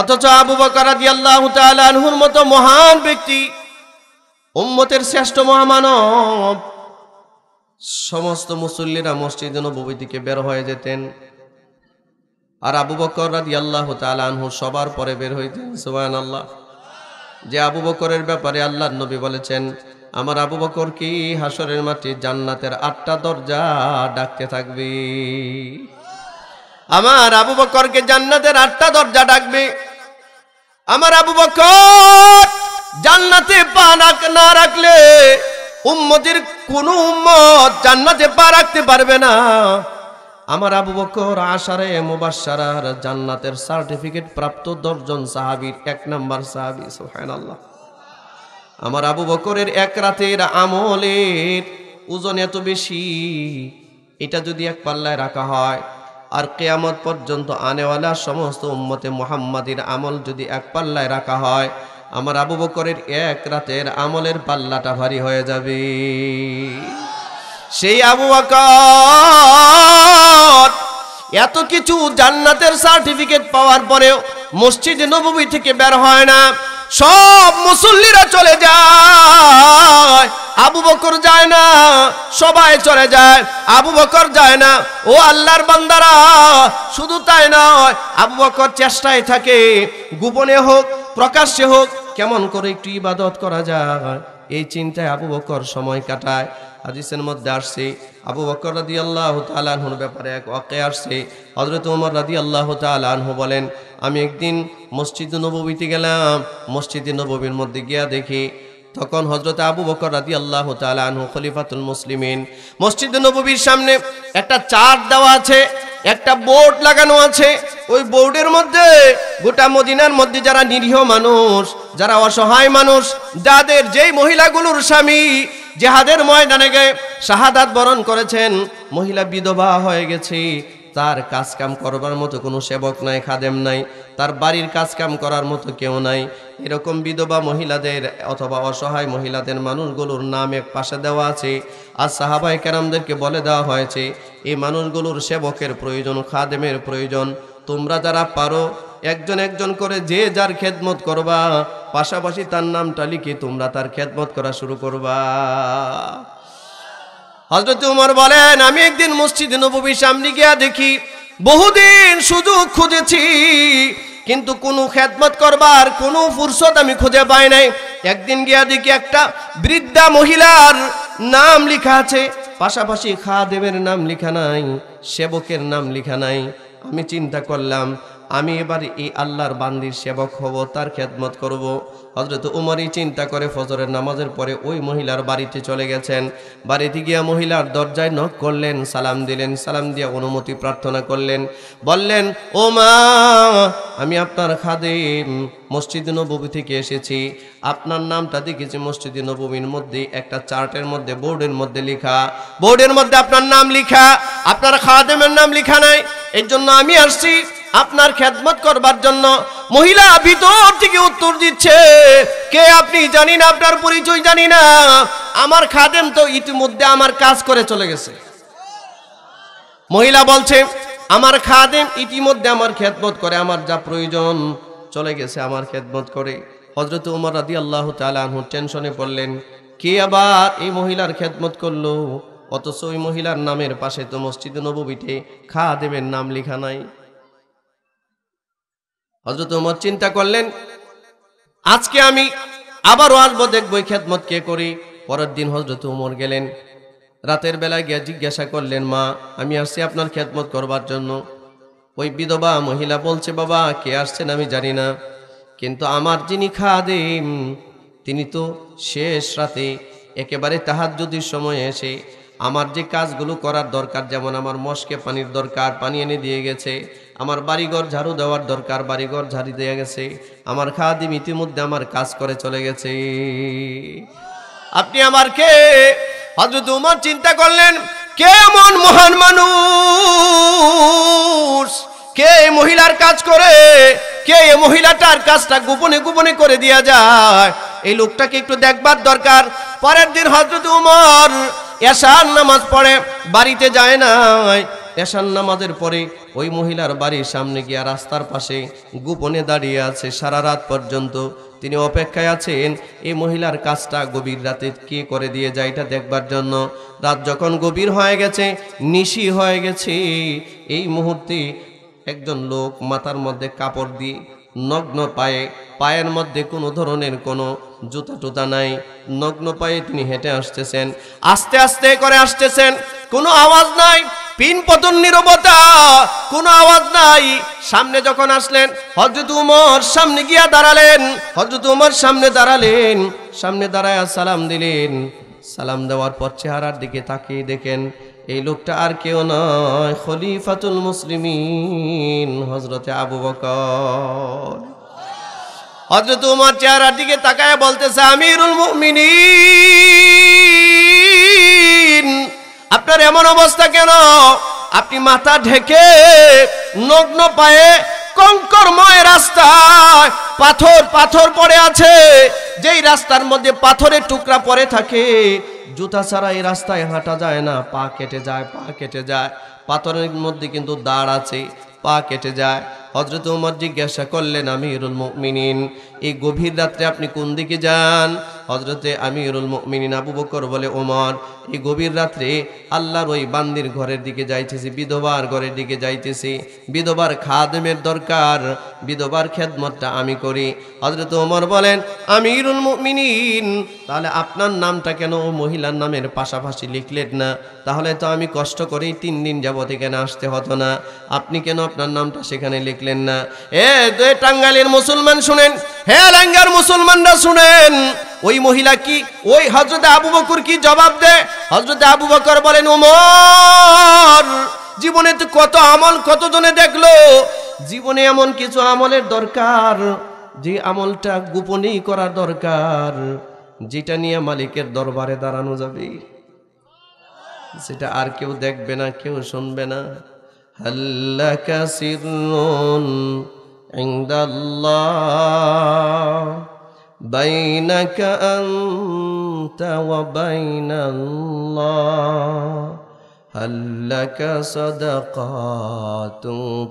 অথচ আবু বকরাদি আল্লাহ মতো মহান ব্যক্তি উম্মতের শ্রেষ্ঠ মহামানব সমস্ত মুসল্লিরা মসজিদ নবী দিকে বের হয়ে যেতেন আর আবু বকর রাদি আল্লাহ আনহু সবার পরে বের হইতেন সুবান আল্লাহ যে আবু বকরের ব্যাপারে আল্লাহ নবী বলেছেন আমার আবু বকর কি হাসরের মাটি জান্নাতের আটটা দরজা ডাকতে থাকবে আমার আবু বকরকে জান্নাতের আটটা দরজা ডাকবে আমার আবু বকর জান্নাতে পা না রাখলে উম্মতের কোন উম্মত জান্নাতে পা রাখতে পারবে না আমার আবু বকর আশারে মুবাসারার জান্নাতের সার্টিফিকেট প্রাপ্ত দশজন সাহাবির এক নম্বর সাহাবি সোহেন আল্লাহ আমার আবু বকরের এক রাতের আমলের ওজন এত বেশি এটা যদি এক পাল্লায় রাখা হয় আর কেয়ামত পর্যন্ত আনেওয়ালা সমস্ত উম্মতে মোহাম্মদের আমল যদি এক পাল্লায় রাখা হয় আমার আবু বকরের এক রাতের আমলের পাল্লাটা ভারী হয়ে যাবে সেই আবু বকর এত কিছু জান্নাতের সার্টিফিকেট পাওয়ার পরেও মসজিদ নবমী থেকে বের হয় না সব মুসল্লিরা চলে যায় আবু বকর যায় না সবাই চলে যায় আবু বকর যায় না ও আল্লাহর বান্দারা শুধু তাই নয় আবু বকর চেষ্টায় থাকে গোপনে হোক প্রকাশ্যে হোক কেমন করে একটু ইবাদত করা যায় এই চিন্তায় আবু বকর সময় কাটায় হাদিসের মধ্যে আসছে আবু বকর রাদি আল্লাহ তালাহুর ব্যাপারে এক অকে আসছে হজরত উমর রাদি আল্লাহ তালাহু বলেন আমি একদিন মসজিদ নবীতে গেলাম মসজিদে নববীর মধ্যে গিয়া দেখি তখন হজরত আবু বকর রাদি আল্লাহ তালাহু খলিফাতুল মুসলিমিন মসজিদ নবীর সামনে একটা চার দেওয়া আছে একটা বোর্ড লাগানো আছে ওই বোর্ডের মধ্যে গোটা মদিনার মধ্যে যারা নিরীহ মানুষ যারা অসহায় মানুষ যাদের যেই মহিলাগুলোর স্বামী জেহাদের ময়দানে গিয়ে শাহাদাত বরণ করেছেন মহিলা বিধবা হয়ে গেছে তার কাজ কাম করবার মতো কোনো সেবক নাই খাদেম নাই তার বাড়ির কাজ কাম করার মতো কেউ নাই এরকম বিধবা মহিলাদের অথবা অসহায় মহিলাদের মানুষগুলোর নাম এক পাশে দেওয়া আছে আর সাহাবাই কেরামদেরকে বলে দেওয়া হয়েছে এই মানুষগুলোর সেবকের প্রয়োজন খাদেমের প্রয়োজন তোমরা যারা পারো একজন একজন করে যে যার খেদমত করবা পাশাপাশি তার নামটা লিখে তোমরা তার খেদমত করা শুরু করবা হজরত উমর বলেন আমি একদিন মসজিদ নবীর সামনে গিয়া দেখি বহুদিন সুযোগ খুঁজেছি কিন্তু কোনো খেদমত করবার কোনো ফুরসত আমি খুঁজে পাই নাই একদিন গিয়া দেখি একটা বৃদ্ধা মহিলার নাম লেখা আছে পাশাপাশি খাদেমের নাম লেখা নাই সেবকের নাম লেখা নাই আমি চিন্তা করলাম আমি এবার এই আল্লাহর বান্দির সেবক হব তার খেদমত করব। হজরত উমরই চিন্তা করে ফজরের নামাজের পরে ওই মহিলার বাড়িতে চলে গেছেন বাড়িতে গিয়া মহিলার দরজায় নখ করলেন সালাম দিলেন সালাম দিয়ে অনুমতি প্রার্থনা করলেন বললেন ও মা আমি আপনার খাদে মসজিদ নবী থেকে এসেছি আপনার নামটা দেখেছি মসজিদ নবীর মধ্যে একটা চার্টের মধ্যে বোর্ডের মধ্যে লেখা বোর্ডের মধ্যে আপনার নাম লেখা আপনার খাদেমের নাম লেখা নাই এর জন্য আমি আসছি আপনার খেদমত করবার জন্য মহিলা ভিতর থেকে উত্তর দিচ্ছে কে আপনি জানি না আপনার পরিচয় জানি না আমার খাদেম তো ইতিমধ্যে আমার কাজ করে চলে গেছে মহিলা বলছে আমার খাদেম ইতিমধ্যে আমার খেদমত করে আমার যা প্রয়োজন চলে গেছে আমার খেদমত করে হজরত উমর রাদি আল্লাহ তালু টেনশনে পড়লেন কে আবার এই মহিলার খেদমত করলো অথচ ওই মহিলার নামের পাশে তো মসজিদ নবীতে খাদেমের নাম লেখা নাই হজরত উমর চিন্তা করলেন আজকে আমি আবারও আসবো দেখবো খেদমত কে করি পরের দিন হজরত উমর গেলেন রাতের বেলায় গিয়ে জিজ্ঞাসা করলেন মা আমি আসছি আপনার খেদমত করবার জন্য ওই বিধবা মহিলা বলছে বাবা কে আসছেন আমি জানি না কিন্তু আমার যিনি খাদেম তিনি তো শেষ রাতে একেবারে তাহার যদি সময় এসে আমার যে কাজগুলো করার দরকার যেমন আমার মস্কে পানির দরকার পানি এনে দিয়ে গেছে আমার বাড়িঘর ঝাড়ু দেওয়ার দরকার বাড়িঘর ঝাড়ি দেওয়া গেছে আমার খাদিম ইতিমধ্যে আমার কাজ করে চলে গেছে আপনি আমার কে হজরত উমর চিন্তা করলেন কেমন মহান মানুষ কে মহিলার কাজ করে কে মহিলাটার কাজটা গোপনে গোপনে করে দিয়া যায় এই লোকটাকে একটু দেখবার দরকার পরের দিন হজরত উমর এসার নামাজ পড়ে বাড়িতে যায় না এশান নামাজের পরে ওই মহিলার বাড়ির সামনে গিয়া রাস্তার পাশে গোপনে দাঁড়িয়ে আছে সারা রাত পর্যন্ত তিনি অপেক্ষায় আছেন এই মহিলার কাজটা গভীর রাতে কে করে দিয়ে যায় এটা দেখবার জন্য রাত যখন গভীর হয়ে গেছে নিশি হয়ে গেছে এই মুহূর্তে একজন লোক মাথার মধ্যে কাপড় দিয়ে নগ্ন পায়ে পায়ের মধ্যে কোনো ধরনের কোনো জুতা টুতা নাই নগ্ন পায়ে তিনি হেঁটে আসতেছেন আস্তে আস্তে করে আসতেছেন কোনো আওয়াজ নাই পিন পতন নিরবতা কোনো আওয়াজ নাই সামনে যখন আসলেন হজরত উমর সামনে গিয়া দাঁড়ালেন হজরত উমর সামনে দাঁড়ালেন সামনে দাঁড়ায় সালাম দিলেন সালাম দেওয়ার পর চেহারার দিকে তাকিয়ে দেখেন এই লোকটা আর কেউ নয় খলিফাতুল মুসলিমিন হজরতে আবু বক হজরত উমর চেহারার দিকে তাকায় বলতেছে আমিরুল মুমিনী এমন অবস্থা কেন আপনি মাথা ঢেকে নগ্ন পায়ে কঙ্করময় রাস্তায় পাথর পাথর পড়ে আছে যেই রাস্তার মধ্যে পাথরের টুকরা পড়ে থাকে জুতা ছাড়া এই রাস্তায় হাঁটা যায় না পা কেটে যায় পা কেটে যায় পাথরের মধ্যে কিন্তু দাঁড় আছে পা কেটে যায় হজরত উমর জিজ্ঞাসা করলেন আমিরুল মুমিনিন এই গভীর রাত্রে আপনি কোন দিকে যান হজরতে আমিরুল মুমিনিন আবু বকর বলে ওমর এই গভীর রাত্রে আল্লাহর ওই বান্দির ঘরের দিকে যাইতেছি বিধবার ঘরের দিকে যাইতেছি বিধবার খাদেমের দরকার বিধবার খেদমতটা আমি করি হজরত ওমর বলেন আমিরুল মুমিনিন তাহলে আপনার নামটা কেন ও মহিলার নামের পাশাপাশি লিখলেন না তাহলে তো আমি কষ্ট করেই তিন দিন যাবত এখানে আসতে হতো না আপনি কেন আপনার নামটা সেখানে লিখলেন দেখলেন না এ টাঙ্গালের মুসলমান শুনেন হে লাঙ্গার মুসলমানরা শুনেন ওই মহিলা কি ওই হজরত আবু বকর কি জবাব দে হজরত আবু বকর বলেন ওমর জীবনে তো কত আমল কতজনে দেখলো জীবনে এমন কিছু আমলের দরকার যে আমলটা গোপনেই করার দরকার যেটা নিয়ে মালিকের দরবারে দাঁড়ানো যাবে সেটা আর কেউ দেখবে না কেউ শুনবে না هل لك سر عند الله بينك أنت وبين الله هل لك صدقات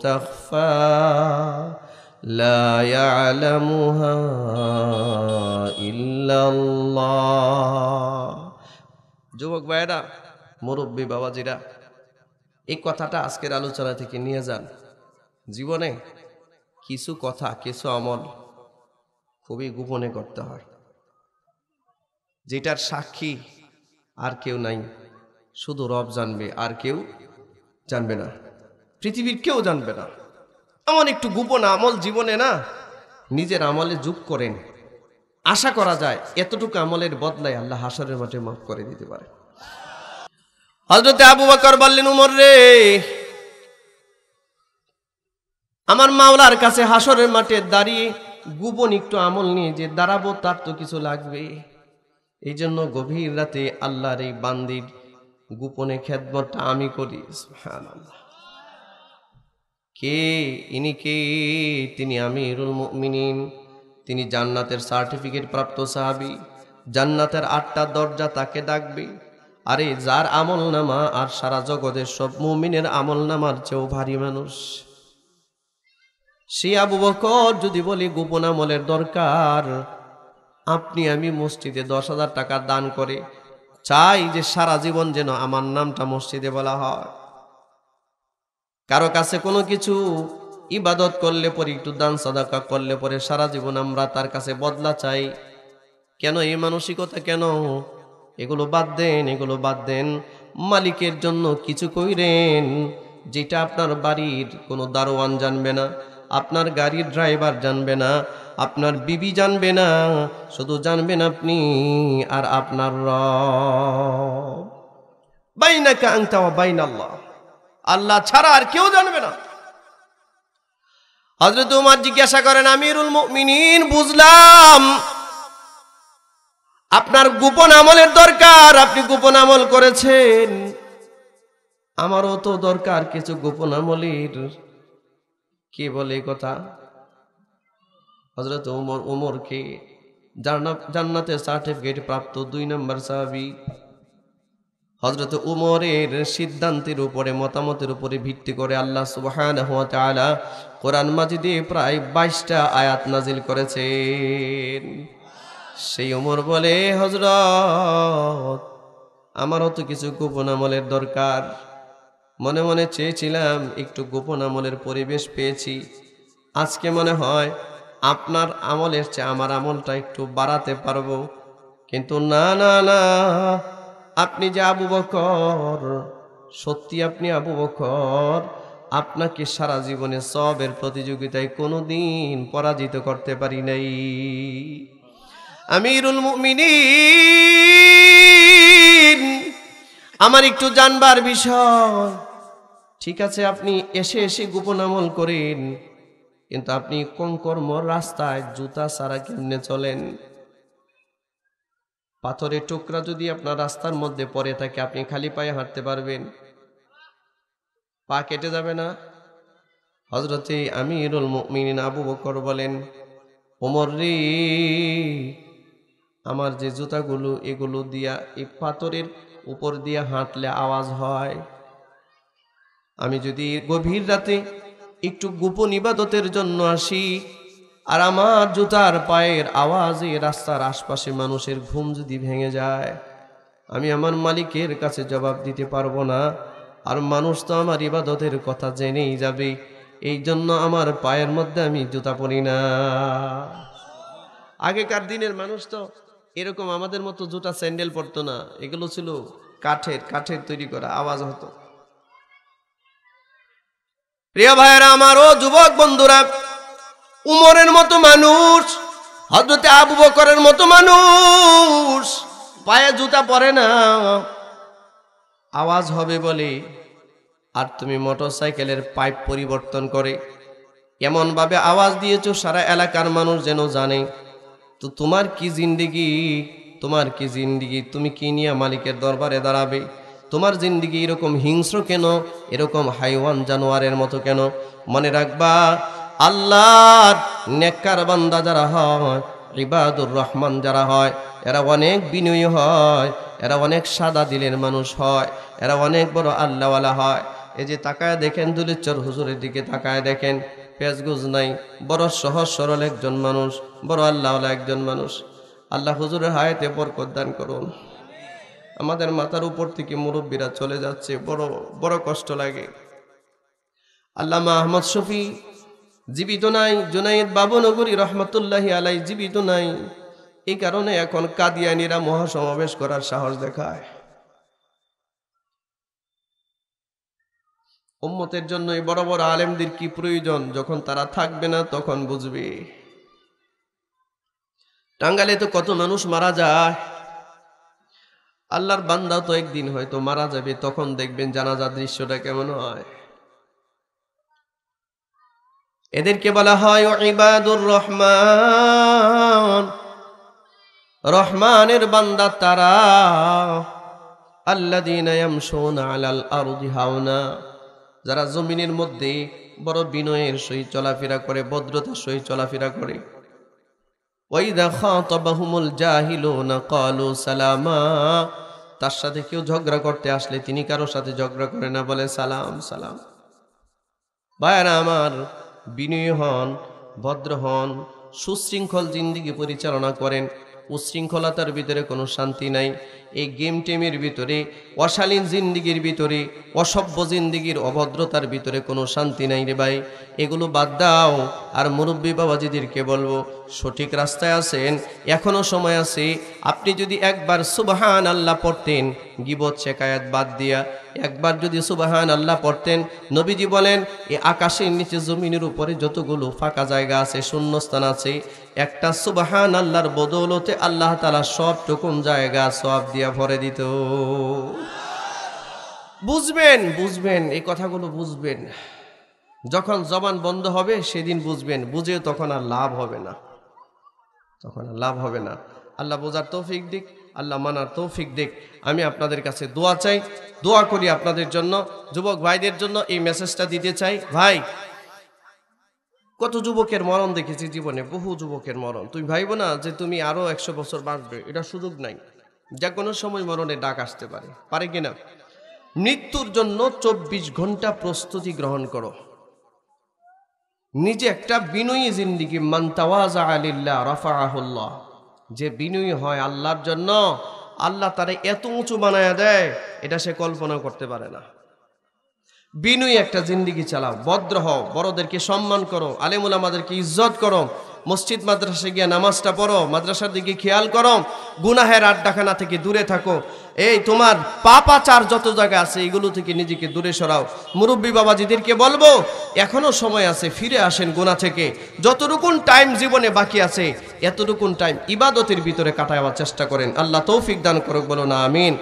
تخفى لا يعلمها إلا الله جوك ভাইরা مربي বাবাজিরা এই কথাটা আজকের আলোচনা থেকে নিয়ে যান জীবনে কিছু কথা কিছু আমল খুবই গোপনে করতে হয় যেটার সাক্ষী আর কেউ নাই শুধু রব জানবে আর কেউ জানবে না পৃথিবীর কেউ জানবে না এমন একটু গোপন আমল জীবনে না নিজের আমলে যোগ করেন আশা করা যায় এতটুকু আমলের বদলায় আল্লাহ হাসরের মাঠে মাফ করে দিতে পারে হজরতে আবু বাকর বললেন উমর রে আমার মাওলার কাছে হাসরের মাঠে দাঁড়িয়ে গোপন একটু আমল নিয়ে যে দাঁড়াবো তার তো কিছু লাগবে এই জন্য গভীর রাতে আল্লাহর এই বান্দির গোপনে খেদমতটা আমি করি কে ইনি কে তিনি আমি রুল মিনিন তিনি জান্নাতের সার্টিফিকেট প্রাপ্ত সাহাবি জান্নাতের আটটা দরজা তাকে ডাকবে আরে যার আমল নামা আর সারা জগতের সব মুমিনের আমল নামার চেয়েও ভারী মানুষ সে আবু বকর যদি বলি গোপন আমলের দরকার আপনি আমি মসজিদে দশ হাজার টাকা দান করে চাই যে সারা জীবন যেন আমার নামটা মসজিদে বলা হয় কারো কাছে কোনো কিছু ইবাদত করলে পরে একটু দান সদাকা করলে পরে সারা জীবন আমরা তার কাছে বদলা চাই কেন এই মানসিকতা কেন এগুলো বাদ দেন এগুলো বাদ দেন মালিকের জন্য কিছু কইরেন যেটা আপনার বাড়ির কোনো দারোয়ান জানবে না আপনার গাড়ির ড্রাইভার জানবে না আপনার বিবি জানবে না শুধু জানবেন আপনি আর আপনার বাইনাকা বাইন আল্লাহ আল্লাহ ছাড়া আর কেউ জানবে না হজরত উমার জিজ্ঞাসা করেন আমিরুল মিনীন বুঝলাম আপনার গোপন আমলের দরকার আপনি গোপন আমল করেছেন আমারও তো দরকার কিছু গোপন আমলের কে বলে কথা হজরত ওমর ওমরকে জান্নাতের সার্টিফিকেট প্রাপ্ত দুই নম্বর সাহাবি হজরত উমরের সিদ্ধান্তের উপরে মতামতের উপরে ভিত্তি করে আল্লাহ সুবাহান কোরআন মাজিদে প্রায় বাইশটা আয়াত নাজিল করেছেন সেই ওমর বলে হজরত আমারও তো কিছু গোপন আমলের দরকার মনে মনে চেয়েছিলাম একটু গোপন আমলের পরিবেশ পেয়েছি আজকে মনে হয় আপনার আমলের চেয়ে আমার আমলটা একটু বাড়াতে পারবো কিন্তু না না না আপনি যে আবু বকর সত্যি আপনি আবু বকর আপনাকে সারা জীবনে সবের প্রতিযোগিতায় কোনো দিন পরাজিত করতে পারি নাই আমিরুল মুমিনিন আমার একটু জানবার বিষয় ঠিক আছে আপনি এসে এসে গোপন আমল করেন কিন্তু আপনি কঙ্কর্ম রাস্তায় জুতা সারা কেমনে চলেন পাথরের টুকরা যদি আপনার রাস্তার মধ্যে পড়ে থাকে আপনি খালি পায়ে হাঁটতে পারবেন পা কেটে যাবে না হজরতে আমিরুল মুমিনিন আবু বকর বলেন ওমর রে আমার যে জুতাগুলো এগুলো দিয়া এই পাথরের উপর দিয়া হাঁটলে আওয়াজ হয় আমি যদি গভীর রাতে একটু গোপন ইবাদতের জন্য আসি আর আমার জুতার পায়ের আওয়াজে রাস্তার আশপাশে মানুষের ঘুম যদি ভেঙে যায় আমি আমার মালিকের কাছে জবাব দিতে পারবো না আর মানুষ তো আমার ইবাদতের কথা জেনেই যাবে এই জন্য আমার পায়ের মধ্যে আমি জুতা পরি না আগেকার দিনের মানুষ তো এরকম আমাদের মতো জুতা স্যান্ডেল পরতো না এগুলো ছিল কাঠের কাঠের তৈরি করা আওয়াজ হতো প্রিয় ভাইয়েরা আমার ও যুবক বন্ধুরা উমরের মতো মানুষ হজরতে আবু বকরের মতো মানুষ পায়ে জুতা পরে না আওয়াজ হবে বলে আর তুমি মোটর সাইকেলের পাইপ পরিবর্তন করে এমনভাবে আওয়াজ দিয়েছ সারা এলাকার মানুষ যেন জানে তো তোমার কি জিন্দিগি তোমার কি জিন্দিগি তুমি কি নিয়ে মালিকের দরবারে দাঁড়াবে তোমার জিন্দিগি এরকম হিংস্র কেন এরকম হাইওয়ান জানোয়ারের মতো কেন মনে রাখবা আল্লাহর নেককার বান্দা যারা হয় ইবাদুর রহমান যারা হয় এরা অনেক বিনয়ী হয় এরা অনেক সাদা দিলের মানুষ হয় এরা অনেক বড় আল্লাহওয়ালা হয় এই যে তাকায় দেখেন দুলিচ্চর হুজুরের দিকে তাকায় দেখেন পেঁয়াজগুজ নাই বড় সহজ সরল একজন মানুষ বড় আল্লাহ একজন মানুষ আল্লাহ হুজুরের হায়াতে বরকত দান করুন আমাদের মাথার উপর থেকে মুরব্বীরা চলে যাচ্ছে বড় বড় কষ্ট লাগে আল্লামা আহমদ শফি জীবিত নাই জুনাইদ বাবুনগরী রহমতুল্লাহ আলাই জীবিত নাই এই কারণে এখন কাদিয়ানিরা মহাসমাবেশ করার সাহস দেখায় উম্মতের জন্য এই বড় বড় আলেমদের কি প্রয়োজন যখন তারা থাকবে না তখন বুঝবে টাঙ্গালে তো কত মানুষ মারা যায় আল্লাহর বান্দা তো একদিন হয়তো মারা যাবে তখন দেখবেন জানাজা দৃশ্যটা কেমন হয় এদেরকে বলা হয় ইবাদুর রহমান রহমানের বান্দা তারা আল্লাহ দিন আলাল আরদি হাওনা যারা জমিনের মধ্যে বড় বিনয়ের সহিত চলাফেরা করে ভদ্রতার সহিত চলাফেরা করে ওয়াইদা খাতাবাহুমুল জাহিলুনা ক্বালু সালামা তার সাথে কেউ ঝগড়া করতে আসলে তিনি কারো সাথে ঝগড়া করে না বলে সালাম সালাম ভাইয়ারা আমার বিনয় হন ভদ্র হন সুশৃঙ্খল জিন্দিগি পরিচালনা করেন উশৃঙ্খলতার ভিতরে কোনো শান্তি নাই এই গেম টেমের ভিতরে অশালীন জিন্দিগির ভিতরে অসভ্য জিন্দিগির অভদ্রতার ভিতরে কোনো শান্তি নাই রে ভাই এগুলো বাদ দাও আর মুরব্বী বাবাজিদেরকে বলবো সঠিক রাস্তায় আছেন এখনও সময় আছে আপনি যদি একবার সুবাহান আল্লাহ পড়তেন গিবত শেখায়াত বাদ দিয়া একবার যদি সুবাহান আল্লাহ পড়তেন নবীজি বলেন এ আকাশের নিচে জমিনের উপরে যতগুলো ফাঁকা জায়গা আছে শূন্যস্থান আছে একটা সুবাহান আল্লাহর বদৌলতে আল্লাহ তালা সবটুকুন জায়গা সব দিয়ে দিয়া ভরে দিত বুঝবেন বুঝবেন এই কথাগুলো বুঝবেন যখন জবান বন্ধ হবে সেদিন বুঝবেন বুঝে তখন আর লাভ হবে না তখন আর লাভ হবে না আল্লাহ বোঝার তৌফিক দিক আল্লাহ মানার তৌফিক দিক আমি আপনাদের কাছে দোয়া চাই দোয়া করি আপনাদের জন্য যুবক ভাইদের জন্য এই মেসেজটা দিতে চাই ভাই কত যুবকের মরণ দেখেছি জীবনে বহু যুবকের মরণ তুমি ভাইব না যে তুমি আরও একশো বছর বাঁচবে এটা সুযোগ নাই যা কোনো সময় মরণে ডাক আসতে পারে পারে কিনা মৃত্যুর জন্য চব্বিশ ঘন্টা প্রস্তুতি গ্রহণ করো নিজে একটা বিনয়ী জিন্দিগি মান্তাওয়াজা আলিল্লা রফা আহুল্লাহ যে বিনয়ী হয় আল্লাহর জন্য আল্লাহ তারে এত উঁচু বানায় দেয় এটা সে কল্পনা করতে পারে না বিনয়ী একটা জিন্দিগি চালাও ভদ্র হও বড়দেরকে সম্মান করো আলেমুল আমাদেরকে ইজ্জত করো মসজিদ মাদ্রাসায় গিয়ে নামাজটা পড়ো মাদ্রাসার দিকে খেয়াল করো গুনাহের আড্ডাখানা থেকে দূরে থাকো এই তোমার পাপাচার যত জায়গা আছে এগুলো থেকে নিজেকে দূরে সরাও মুরব্বী বাবাজিদেরকে বলবো এখনও সময় আছে ফিরে আসেন গোনা থেকে যতটুকুন টাইম জীবনে বাকি আছে এতটুকুন টাইম ইবাদতের ভিতরে কাটাবার চেষ্টা করেন আল্লাহ তৌফিক দান করুক বলো না আমিন